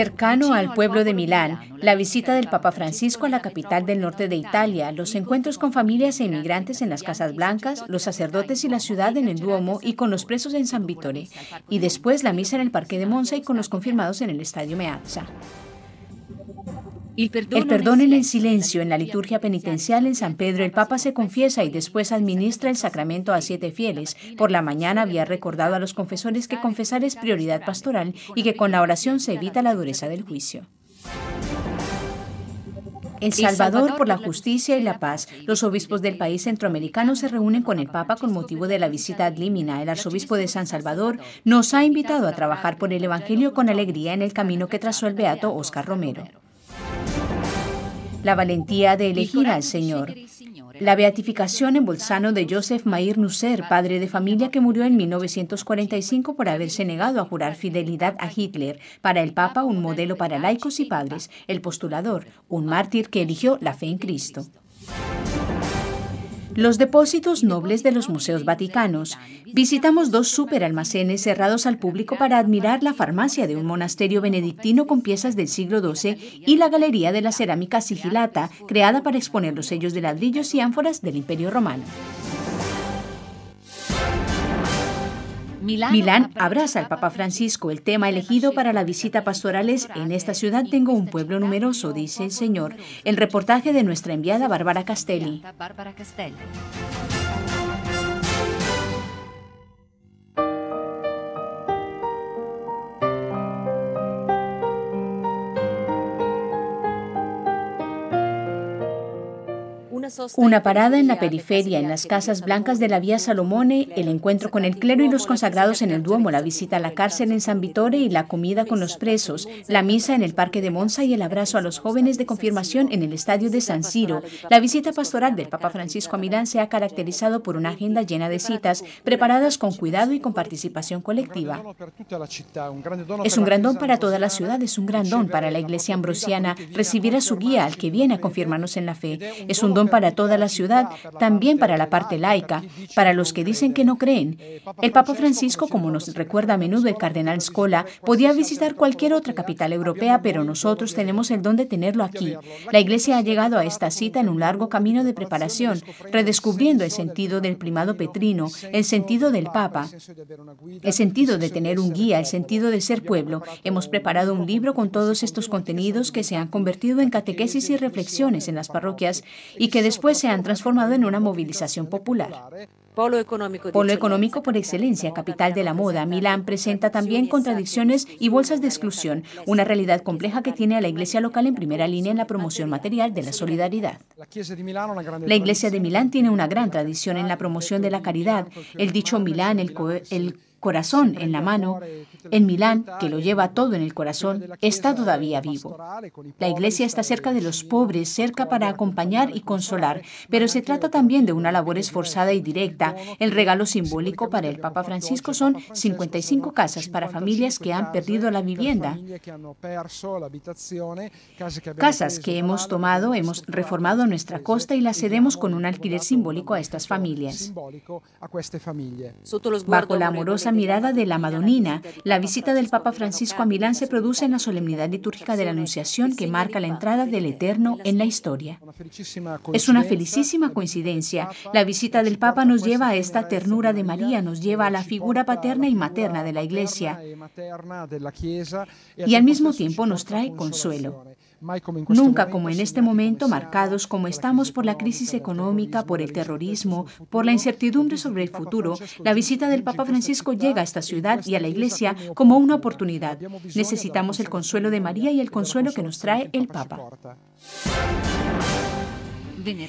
Cercano al pueblo de Milán, la visita del Papa Francisco a la capital del norte de Italia, los encuentros con familias e inmigrantes en las Casas Blancas, los sacerdotes y la ciudad en el Duomo y con los presos en San Vittore, y después la misa en el Parque de Monza y con los confirmados en el Estadio Meazza. El perdón en el silencio en la liturgia penitencial en San Pedro, el Papa se confiesa y después administra el sacramento a siete fieles. Por la mañana había recordado a los confesores que confesar es prioridad pastoral y que con la oración se evita la dureza del juicio. El Salvador por la justicia y la paz. Los obispos del país centroamericano se reúnen con el Papa con motivo de la visita ad limina. El arzobispo de San Salvador nos ha invitado a trabajar por el Evangelio con alegría en el camino que trazó el beato Óscar Romero la valentía de elegir al Señor. La beatificación en Bolsano de Joseph Mair Nusser, padre de familia que murió en 1945 por haberse negado a jurar fidelidad a Hitler, para el Papa un modelo para laicos y padres, el postulador, un mártir que eligió la fe en Cristo los depósitos nobles de los museos vaticanos. Visitamos dos superalmacenes cerrados al público para admirar la farmacia de un monasterio benedictino con piezas del siglo XII y la galería de la cerámica sigilata, creada para exponer los sellos de ladrillos y ánforas del Imperio Romano. Milán abraza al Papa Francisco, el tema elegido para la visita pastorales. En esta ciudad este tengo un pueblo numeroso, dice el Señor. El reportaje de nuestra enviada Bárbara Castelli. Una parada en la periferia, en las casas blancas de la Vía Salomone, el encuentro con el clero y los consagrados en el Duomo, la visita a la cárcel en San Vittore y la comida con los presos, la misa en el Parque de Monza y el abrazo a los jóvenes de confirmación en el estadio de San Ciro. La visita pastoral del Papa Francisco a Milán se ha caracterizado por una agenda llena de citas, preparadas con cuidado y con participación colectiva. Es un gran don para toda la ciudad, es un gran don para la Iglesia ambrosiana recibir a su guía al que viene a confirmarnos en la fe. Es un don para para toda la ciudad, también para la parte laica, para los que dicen que no creen. El Papa Francisco, como nos recuerda a menudo el cardenal Scola, podía visitar cualquier otra capital europea, pero nosotros tenemos el don de tenerlo aquí. La Iglesia ha llegado a esta cita en un largo camino de preparación, redescubriendo el sentido del primado petrino, el sentido del Papa, el sentido de tener un guía, el sentido de ser pueblo. Hemos preparado un libro con todos estos contenidos que se han convertido en catequesis y reflexiones en las parroquias y que después se han transformado en una movilización popular. Polo económico, por excelencia, capital de la moda, Milán presenta también contradicciones y bolsas de exclusión, una realidad compleja que tiene a la iglesia local en primera línea en la promoción material de la solidaridad. La iglesia de Milán tiene una gran tradición en la promoción de la caridad, el dicho Milán, el corazón en la mano, en Milán, que lo lleva todo en el corazón, está todavía vivo. La iglesia está cerca de los pobres, cerca para acompañar y consolar, pero se trata también de una labor esforzada y directa. El regalo simbólico para el Papa Francisco son 55 casas para familias que han perdido la vivienda. Casas que hemos tomado, hemos reformado nuestra costa y las cedemos con un alquiler simbólico a estas familias. Bajo la amorosa mirada de la Madonina, la visita del Papa Francisco a Milán se produce en la solemnidad litúrgica de la Anunciación que marca la entrada del Eterno en la historia. Es una felicísima coincidencia. La visita del Papa nos lleva a esta ternura de María, nos lleva a la figura paterna y materna de la Iglesia y al mismo tiempo nos trae consuelo. Nunca como en este momento, marcados como estamos por la crisis económica, por el terrorismo, por la incertidumbre sobre el futuro, la visita del Papa Francisco llega a esta ciudad y a la Iglesia como una oportunidad. Necesitamos el consuelo de María y el consuelo que nos trae el Papa.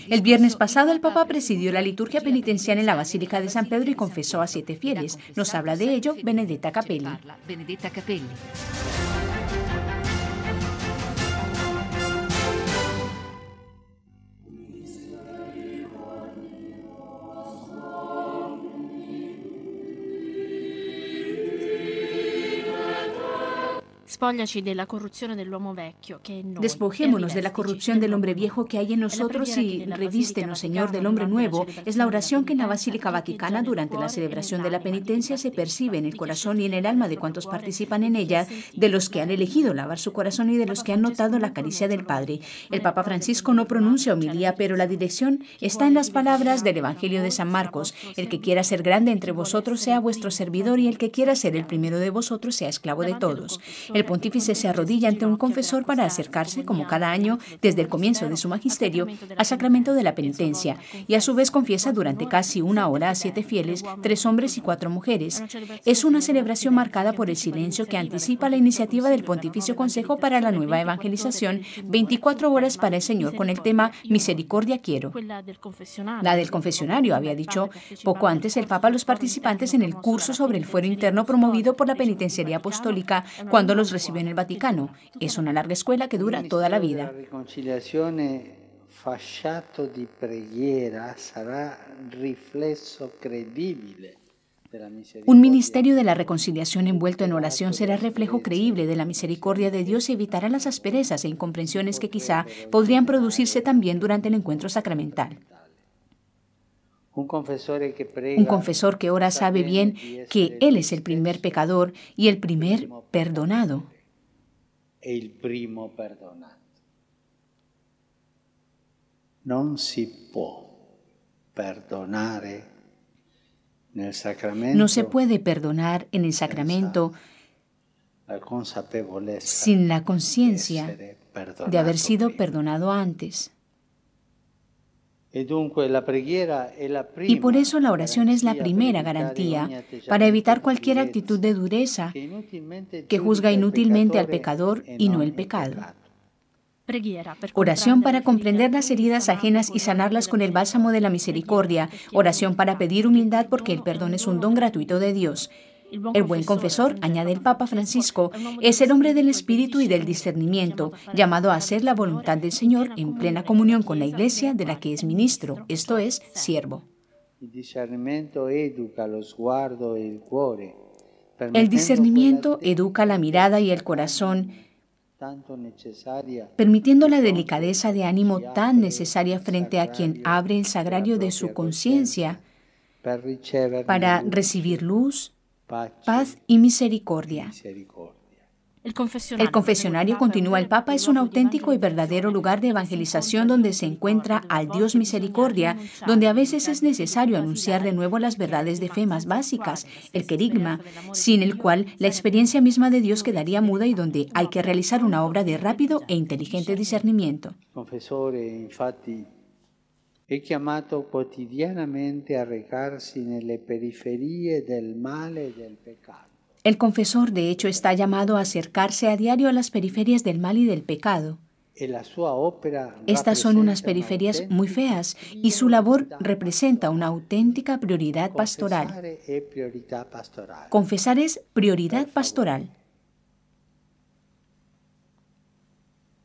El viernes pasado el Papa presidió la liturgia penitencial en la Basílica de San Pedro y confesó a siete fieles. Nos habla de ello Benedetta Capelli. Despojémonos de la corrupción del hombre viejo que hay en nosotros y revístenos, Señor, del hombre nuevo. Es la oración que en la Basílica Vaticana durante la e celebración de la penitencia se percibe en el corazón y en el alma de cuantos participan en ella, de los que han elegido lavar su corazón y de los que han notado la caricia del Padre. El Papa Francisco no pronuncia homilía, pero la dirección está en las palabras del Evangelio de San Marcos. El que quiera ser grande entre vosotros sea vuestro servidor y el que quiera ser el primero de vosotros sea esclavo de todos. El pontífice se arrodilla ante un confesor para acercarse, como cada año, desde el comienzo de su magisterio, al sacramento de la penitencia, y a su vez confiesa durante casi una hora a siete fieles, tres hombres y cuatro mujeres. Es una celebración marcada por el silencio que anticipa la iniciativa del Pontificio Consejo para la Nueva Evangelización, 24 horas para el Señor con el tema Misericordia quiero. La del confesionario, había dicho poco antes el Papa a los participantes en el curso sobre el fuero interno promovido por la penitenciaría apostólica cuando los en el Vaticano. Es una larga escuela que dura toda la vida. Eh, Un ministerio de la reconciliación envuelto en oración será reflejo creíble de la misericordia de Dios y evitará las asperezas e incomprensiones que quizá podrían producirse también durante el encuentro sacramental. Un confesor, que prega, ora sabe bien que Él es el primer pecador y el primer perdonado. El primo no se puede perdonar en el sacramento sin la conciencia de haber sido perdonado antes. Y por eso la oración es la primera garantía para evitar cualquier actitud de dureza que juzga inútilmente al pecador y no el pecado. Oración para comprender las heridas ajenas y sanarlas con el bálsamo de la misericordia. Oración para pedir humildad porque el perdón es un don gratuito de Dios. El buen confesor, añade el Papa Francisco, es el hombre del espíritu y del discernimiento, llamado a hacer la voluntad del Señor en plena comunión con la Iglesia de la que es ministro, esto es, siervo. El discernimiento educa la mirada y el corazón, permitiendo la delicadeza de ánimo tan necesaria frente a quien abre el sagrario de su conciencia para recibir luz, paz y misericordia. El confesionario. continúa, el Papa es un auténtico y verdadero lugar de evangelización donde se encuentra al Dios misericordia, donde a veces es necesario anunciar de nuevo las verdades de fe más básicas, el querigma, sin el cual la experiencia misma de Dios quedaría muda y donde hay que realizar una obra de rápido e inteligente discernimiento llamado cotidianamente a periferie del mal y del El confesor, de hecho, está llamado a acercarse a diario a las periferias del mal y del pecado. Estas son unas periferias muy feas y su labor representa una auténtica prioridad pastoral. Confesar es prioridad pastoral.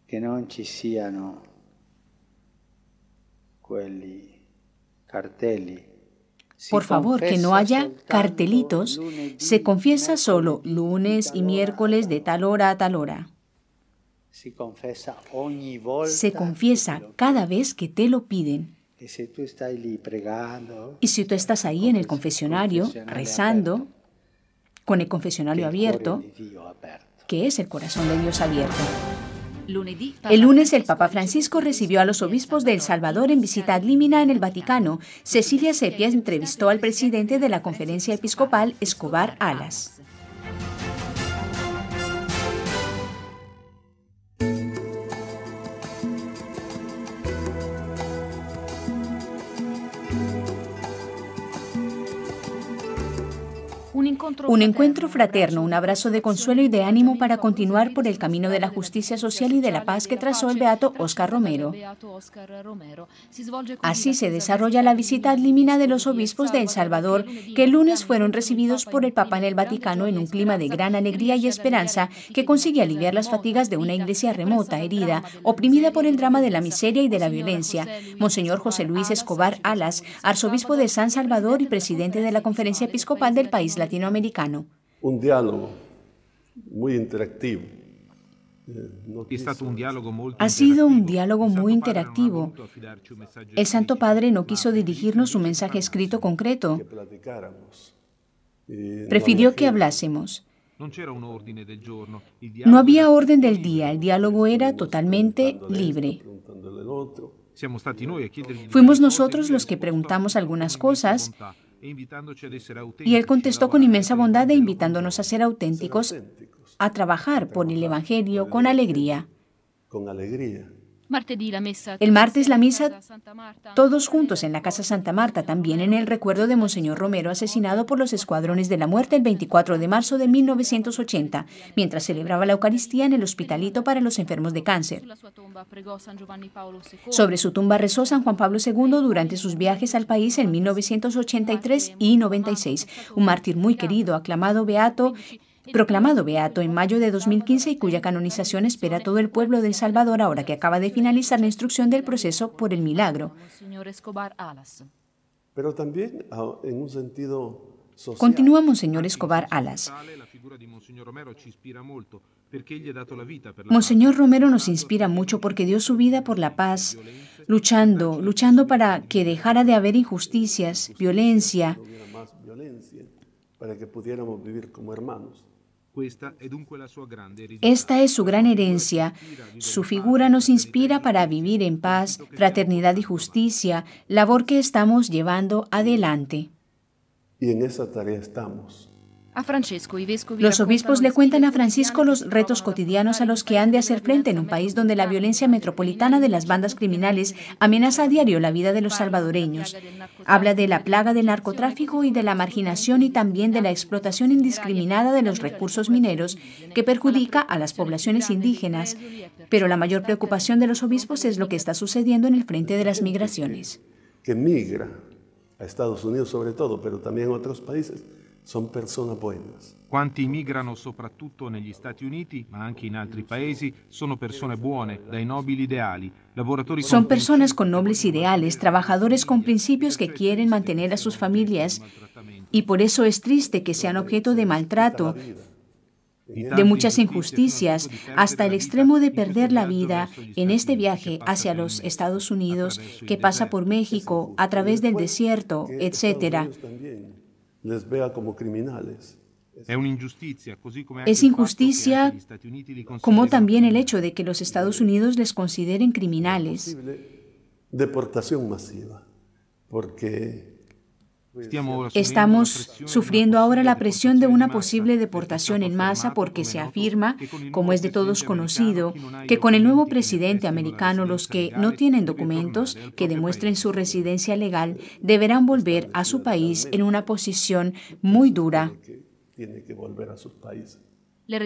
Que no ci por favor, que no haya cartelitos. Se confiesa solo lunes y miércoles de tal hora a tal hora. Se confiesa cada vez que te lo piden. Y si tú estás ahí en el confesionario rezando, con el confesionario abierto, que es el corazón de Dios abierto. El lunes el Papa Francisco recibió a los obispos de El Salvador en visita ad Límina en el Vaticano. Cecilia Sepia entrevistó al presidente de la conferencia episcopal, Escobar Alas. Un encuentro fraterno, un abrazo de consuelo y de ánimo para continuar por el camino de la justicia social y de la paz que trazó el Beato Oscar Romero. Así se desarrolla la visita ad limina de los obispos de El Salvador, que el lunes fueron recibidos por el Papa en el Vaticano en un clima de gran alegría y esperanza que consigue aliviar las fatigas de una iglesia remota, herida, oprimida por el drama de la miseria y de la violencia. Monseñor José Luis Escobar Alas, arzobispo de San Salvador y presidente de la Conferencia Episcopal del país latinoamericano, un diálogo muy interactivo. Eh, ha sido un diálogo muy interactivo. El Santo Padre no quiso dirigirnos un mensaje escrito concreto. Prefirió que hablásemos. No había orden del día, el diálogo era totalmente libre. Fuimos nosotros los que preguntamos algunas cosas e y él contestó con inmensa bondad e invitándonos a ser auténticos, a trabajar por el Evangelio con alegría. Con alegría. El martes la misa todos juntos en la Casa Santa Marta, también en el recuerdo de Monseñor Romero asesinado por los escuadrones de la muerte el 24 de marzo de 1980, mientras celebraba la Eucaristía en el Hospitalito para los enfermos de cáncer. Sobre su tumba rezó San Juan Pablo II durante sus viajes al país en 1983 y 96, un mártir muy querido, aclamado beato proclamado beato en mayo de 2015 y cuya canonización espera todo el pueblo de Salvador ahora que acaba de finalizar la instrucción del proceso por el milagro. Ah, Continúa Monseñor Escobar Alas. Monseñor Romero nos inspira mucho porque dio su vida por la paz, luchando, luchando para que dejara de haber injusticias, violencia. Para que pudiéramos vivir como hermanos. Esta es su gran herencia. Su figura nos inspira para vivir en paz, fraternidad y justicia, labor que estamos llevando adelante. Y en esa tarea estamos los obispos le cuentan a Francisco los retos cotidianos a los que han de hacer frente en un país donde la violencia metropolitana de las bandas criminales amenaza a diario la vida de los salvadoreños. Habla de la plaga del narcotráfico y de la marginación y también de la explotación indiscriminada de los recursos mineros que perjudica a las poblaciones indígenas. Pero la mayor preocupación de los obispos es lo que está sucediendo en el frente de las migraciones. Que migra a Estados Unidos sobre todo, pero también a otros países son personas buenas. soprattutto negli Uniti, anche altri Son personas con nobles ideales, trabajadores con principios que quieren mantener a sus familias y por eso es triste que sean objeto de maltrato, de muchas injusticias, hasta el extremo de perder la vida en este viaje hacia los Estados Unidos que pasa por México, a través del desierto, etcétera. Les vea como criminales. Es injusticia como también el hecho de que los Estados Unidos les consideren criminales. Deportación masiva, porque pues, este Estamos sufriendo ahora la presión de una posible deportación en masa porque se afirma, como es de todos conocido, que con el nuevo presidente americano los que no tienen documentos que demuestren su residencia este legal deberán este volver a su país en una posición muy dura. que volver a la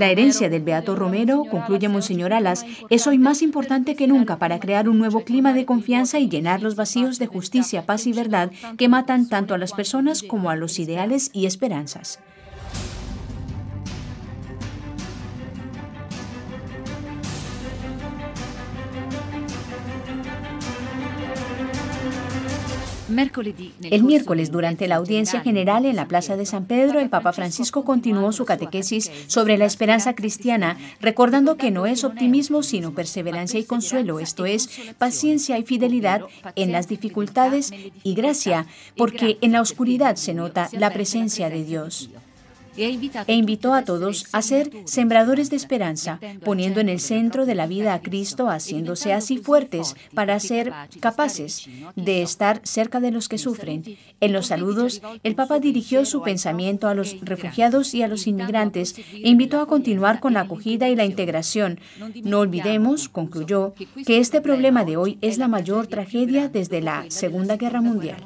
herencia del Beato, Romero, concluye Monseñor Alas, es hoy más importante que nunca para crear un nuevo clima de confianza y llenar los vacíos de justicia, paz y verdad que matan tanto a las personas como a los ideales y esperanzas. El miércoles, durante la audiencia general en la Plaza de San Pedro, el Papa Francisco continuó su catequesis sobre la esperanza cristiana, recordando que no es optimismo sino perseverancia y consuelo, esto es, paciencia y fidelidad en las dificultades y gracia, porque en la oscuridad se nota la presencia de Dios e invitó a todos a ser sembradores de esperanza, poniendo en el centro de la vida a Cristo, haciéndose así fuertes para ser capaces de estar cerca de los que sufren. En los saludos, el Papa dirigió su pensamiento a los refugiados y a los inmigrantes e invitó a continuar con la acogida y la integración. No olvidemos, concluyó, que este problema de hoy es la mayor tragedia desde la Segunda Guerra Mundial.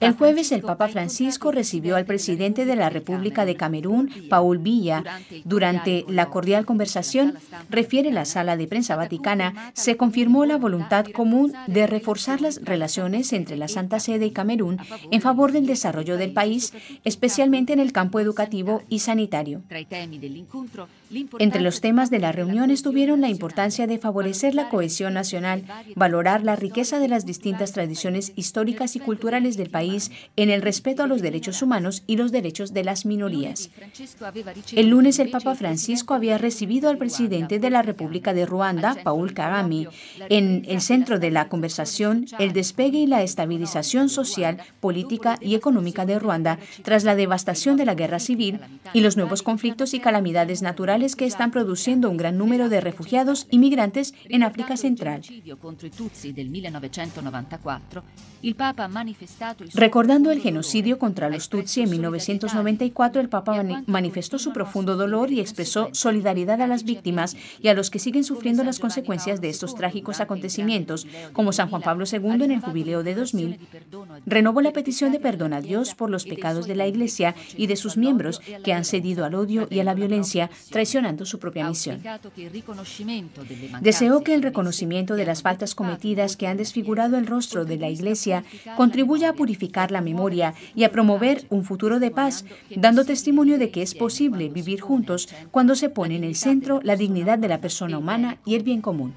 El jueves el Papa Francisco recibió al presidente de la República de Camerún, Paul Villa, Durante la cordial conversación, refiere la sala de prensa vaticana, se confirmó la voluntad común de reforzar las relaciones entre la Santa Sede y Camerún en favor del desarrollo del país, especialmente en el campo educativo y sanitario. Entre los temas de la reunión estuvieron la importancia de favorecer la cohesión nacional, valorar la riqueza de las distintas tradiciones históricas y culturales del país en el respeto a los derechos humanos y los derechos de las minorías. El lunes el Papa Francisco había recibido al presidente de la República de Ruanda, Paul Kagame, en el centro de la conversación el despegue y la estabilización social, política y económica de Ruanda tras la devastación de la guerra civil y los nuevos conflictos y calamidades naturales que están produciendo un gran número de refugiados y migrantes en África Central. Recordando el genocidio contra los Tutsi en 1994, el Papa manifestó su profundo dolor y expresó solidaridad a las víctimas y a los que siguen sufriendo las consecuencias de estos trágicos acontecimientos, como San Juan Pablo II en el jubileo de 2000, renovó la petición de perdón a Dios por los pecados de la Iglesia y de sus miembros que han cedido al odio y a la violencia, su propia misión. Deseó que el reconocimiento de las faltas cometidas que han desfigurado el rostro de la Iglesia contribuya a purificar la memoria y a promover un futuro de paz, dando testimonio de que es posible vivir juntos cuando se pone en el centro la dignidad de la persona humana y el bien común.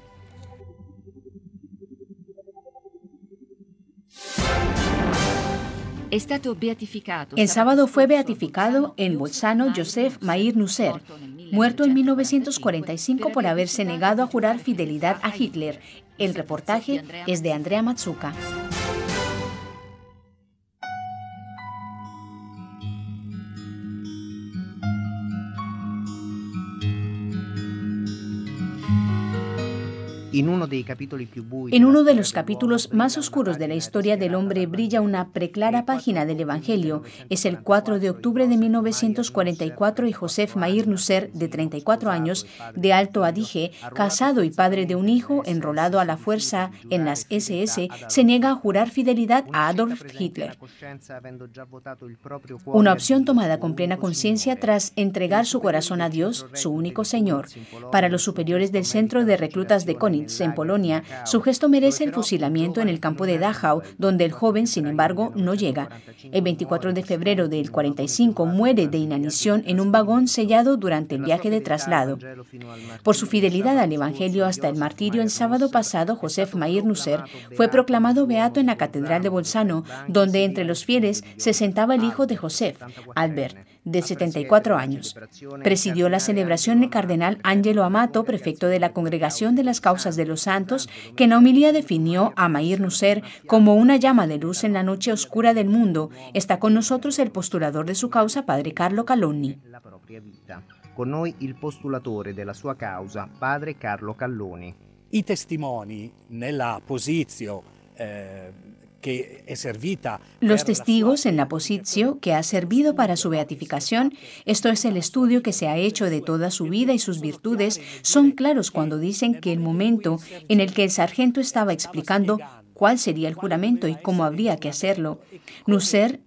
El sábado fue beatificado en Bolzano Joseph Mair Nusser, muerto en 1945 por haberse negado a jurar fidelidad a Hitler. El reportaje es de Andrea Matsuka. En uno de los capítulos más oscuros de la historia del hombre brilla una preclara página del Evangelio. Es el 4 de octubre de 1944 y Josef Mair Nusser, de 34 años, de Alto Adige, casado y padre de un hijo, enrolado a la fuerza en las SS, se niega a jurar fidelidad a Adolf Hitler. Una opción tomada con plena conciencia tras entregar su corazón a Dios, su único Señor. Para los superiores del centro de reclutas de König, en Polonia, su gesto merece el fusilamiento en el campo de Dachau, donde el joven, sin embargo, no llega. El 24 de febrero del 45 muere de inanición en un vagón sellado durante el viaje de traslado. Por su fidelidad al Evangelio hasta el martirio, el sábado pasado Josef Mair Nusser fue proclamado beato en la Catedral de Bolzano, donde entre los fieles se sentaba el hijo de Josef, Albert de 74 años. Presidió la celebración el cardenal Angelo Amato, prefecto de la Congregación de las Causas de los Santos, que en la homilía definió a Mair Nusser como una llama de luz en la noche oscura del mundo. Está con nosotros el postulador de su causa, padre Carlo Calloni. Con noi il postulatore della sua causa, padre Carlo Calloni. I testimoni nella posizione eh, los testigos en la posición que ha servido para su beatificación, esto es el estudio que se ha hecho de toda su vida y sus virtudes, son claros cuando dicen que el momento en el que el sargento estaba explicando cuál sería el juramento y cómo habría que hacerlo, Nusser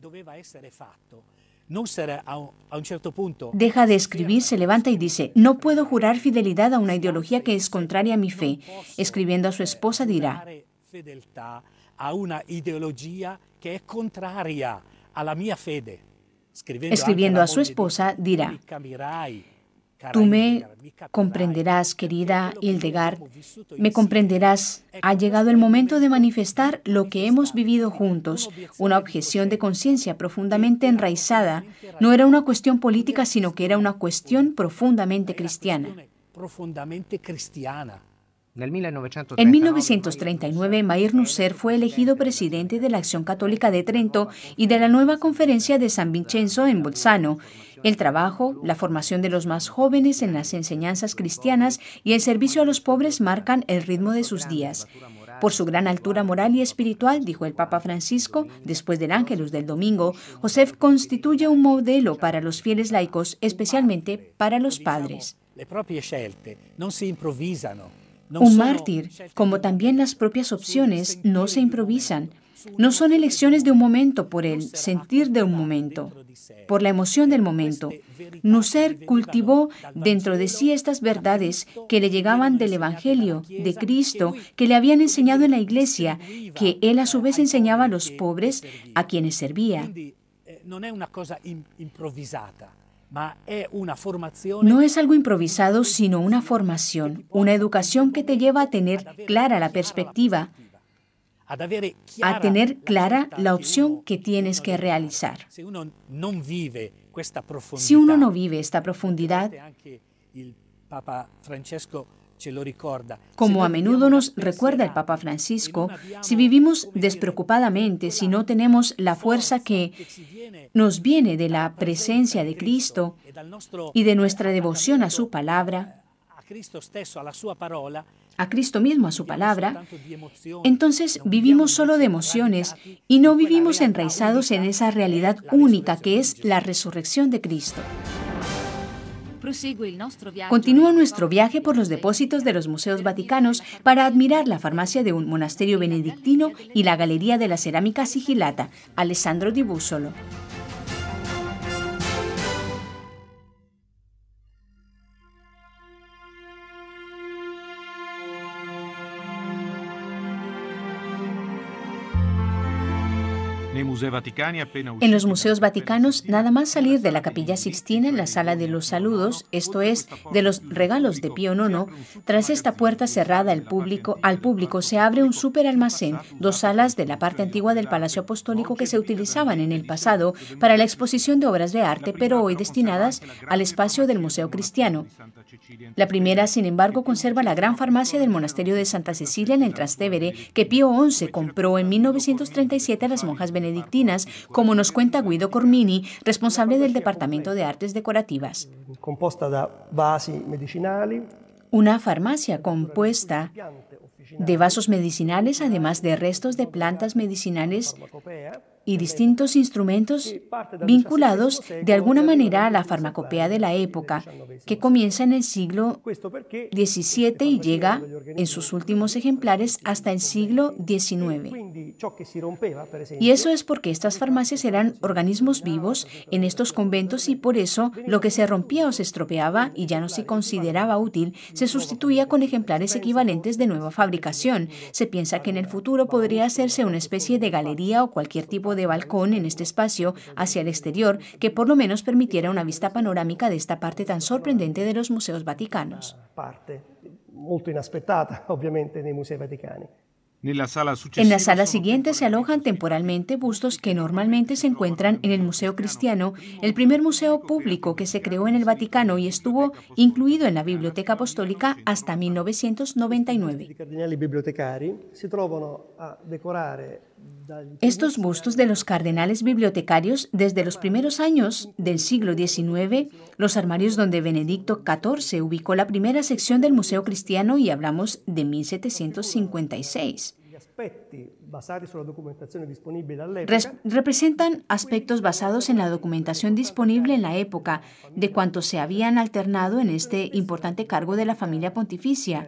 Deja de escribir, se levanta y dice, no puedo jurar fidelidad a una ideología que es contraria a mi fe. Escribiendo a su esposa dirá, a una ideología que es contraria a la mía fede. Escribiendo, a su esposa, dirá, Tú me comprenderás, querida Hildegard, me comprenderás. Ha llegado el momento de manifestar lo que hemos vivido juntos, una objeción de conciencia profundamente enraizada. No era una cuestión política, sino que era una cuestión profundamente cristiana. Profundamente cristiana. En 1939, Mayr Nusser fue elegido presidente de la Acción Católica de Trento y de la nueva conferencia de San Vincenzo en Bolzano. El trabajo, la formación de los más jóvenes en las enseñanzas cristianas y el servicio a los pobres marcan el ritmo de sus días. Por su gran altura moral y espiritual, dijo el Papa Francisco, después del Ángelus del domingo, Josef constituye un modelo para los fieles laicos, especialmente para los padres. Un mártir, como también las propias opciones, no se improvisan. No son elecciones de un momento por el sentir de un momento, por la emoción del momento. Este ser cultivó dentro de sí estas verdades que le llegaban del Evangelio, de Cristo, que le habían enseñado en la iglesia, que él a su vez enseñaba a los pobres a quienes servía. Eh, no es una cosa improvisada. Eh, no es algo improvisado, sino una formación, una educación que te lleva a tener clara la perspectiva, a tener clara la opción que tienes que realizar. Si uno no vive esta profundidad, como a menudo nos recuerda el Papa Francisco, si vivimos despreocupadamente, si no tenemos la fuerza que nos viene de la presencia de Cristo e y de nuestra eh, devoción a su palabra, eh, a Cristo mismo, a su palabra, entonces vivimos solo de emociones y no vivimos enraizados en esa realidad única que es la resurrección de Cristo. Continúa nuestro viaje por los depósitos de los museos vaticanos para admirar la farmacia de un monasterio benedictino y la galería de la cerámica sigilata, Alessandro di Bussolo. En los museos vaticanos, nada más salir de la capilla Sixtina en la sala de los saludos, esto es, de los regalos de Pío IX, tras esta puerta cerrada al público, al público se abre un almacén: dos salas de la parte antigua del Palacio Apostólico que se utilizaban en el pasado para la exposición de obras de arte, pero hoy destinadas al espacio del Museo Cristiano. La primera, sin embargo, conserva la gran farmacia del monasterio de Santa Cecilia en el Trastevere que Pío XI compró en 1937 a las monjas benedictinas como nos cuenta Guido Cormini, responsable del Departamento de Artes Decorativas. Una farmacia compuesta de vasos medicinales, además de restos de plantas medicinales y distintos instrumentos vinculados de alguna manera a la farmacopea de la época, que comienza en el siglo XVII y llega en sus últimos ejemplares hasta el siglo XIX. Y eso es porque estas farmacias eran organismos vivos en estos conventos y por eso lo que se rompía o se estropeaba y ya no se consideraba útil se sustituía con ejemplares equivalentes de nueva fabricación. Se piensa que en el futuro podría hacerse una especie de galería o cualquier tipo de balcón en este espacio hacia el exterior que por lo menos permitiera una vista panorámica de esta parte tan sorprendente de los museos vaticanos. Molto inaspettata, musei vaticani. En la, sala en la sala siguiente se alojan temporalmente bustos que normalmente se encuentran en el Museo Cristiano, el primer museo público que se creó en el Vaticano y estuvo incluido en la Biblioteca Apostólica hasta 1999. Estos bustos de los cardenales bibliotecarios desde los primeros años del siglo XIX, los armarios donde Benedicto XIV ubicó la primera sección del Museo Cristiano y hablamos de 1756. representan aspectos basados en la documentación disponible en la época de cuantos se habían alternado en este importante cargo de la familia pontificia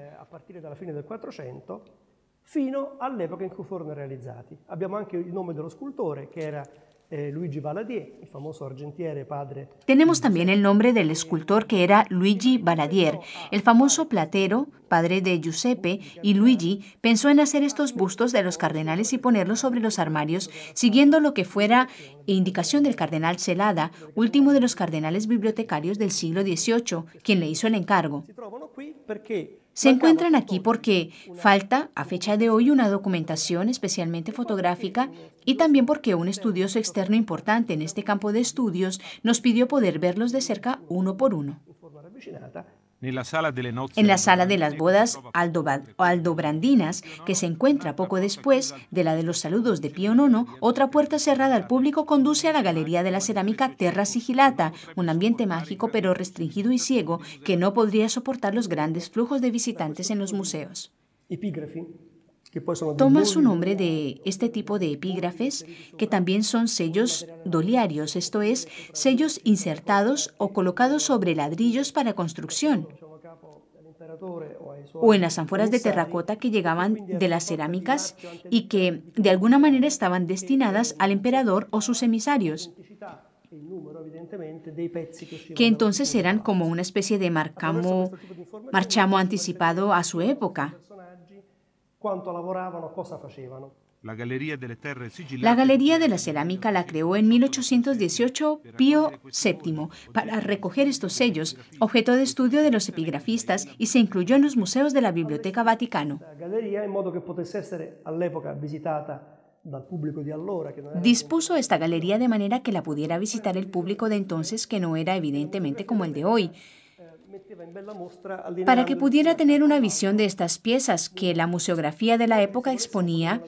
fino all'epoca in cui furono realizzati. Abbiamo era eh, Luigi Baladier, el famoso argentiere padre. Tenemos también el nombre del escultor que era Luigi Baladier, el famoso platero, padre de Giuseppe, y Luigi pensó en hacer estos bustos de los cardenales y ponerlos sobre los armarios, siguiendo lo que fuera indicación del cardenal Celada, último de los cardenales bibliotecarios del siglo XVIII, quien le hizo el encargo. Se encuentran aquí porque falta a fecha de hoy una documentación especialmente fotográfica y también porque un estudioso externo importante en este campo de estudios nos pidió poder verlos de cerca uno por uno. En la sala de las bodas aldobrandinas, que se encuentra poco después de la de los saludos de Pío IX, otra puerta cerrada al público conduce a la Galería de la Cerámica Terra Sigilata, un ambiente mágico pero restringido y ciego que no podría soportar los grandes flujos de visitantes en los museos. Pues Toma su nombre de este tipo de epígrafes, que también son sellos doliarios, esto es, sellos insertados o colocados sobre ladrillos para construcción o en las ánforas de terracota que llegaban de las cerámicas y que de alguna manera estaban destinadas al emperador o sus emisarios, que entonces eran como una especie de marcamo, marchamo anticipado a su época. Cuánto lavoravano, cosa hacían. La Galería de la Cerámica la creó en 1818 Pío VII para recoger estos sellos, objeto de estudio de los epigrafistas, y se incluyó en los museos de la Biblioteca Vaticano. Dispuso esta galería de manera que la pudiera visitar el público de entonces que no era evidentemente como el de hoy, para que pudiera tener una visión de estas piezas que la museografía de la época exponía,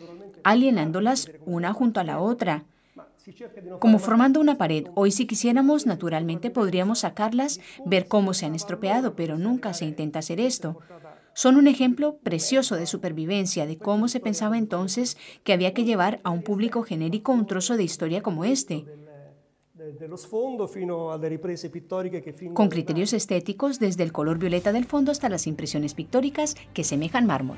alienándolas una junto a la otra, como formando una pared. Hoy si quisiéramos, naturalmente podríamos sacarlas, ver cómo se han estropeado, pero nunca se intenta hacer esto. Son un ejemplo precioso de supervivencia, de cómo se pensaba entonces que había que llevar a un público genérico un trozo de historia como este. Con criterios estéticos desde el color violeta del fondo hasta las impresiones pictóricas que semejan mármol.